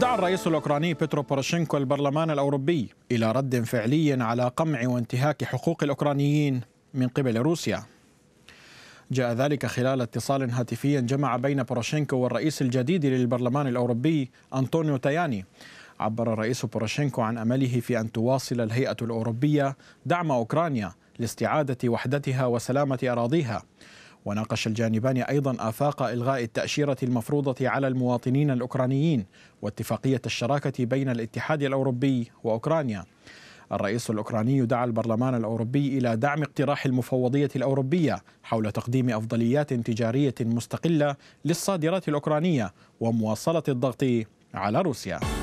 دعا الرئيس الأوكراني بيترو بوروشينكو البرلمان الأوروبي إلى رد فعلي على قمع وانتهاك حقوق الأوكرانيين من قبل روسيا جاء ذلك خلال اتصال هاتفي جمع بين بوروشينكو والرئيس الجديد للبرلمان الأوروبي أنطونيو تاياني عبر الرئيس بوروشينكو عن أمله في أن تواصل الهيئة الأوروبية دعم أوكرانيا لاستعادة وحدتها وسلامة أراضيها وناقش الجانبان أيضا آفاق إلغاء التأشيرة المفروضة على المواطنين الأوكرانيين واتفاقية الشراكة بين الاتحاد الأوروبي وأوكرانيا الرئيس الأوكراني دعا البرلمان الأوروبي إلى دعم اقتراح المفوضية الأوروبية حول تقديم أفضليات تجارية مستقلة للصادرات الأوكرانية ومواصلة الضغط على روسيا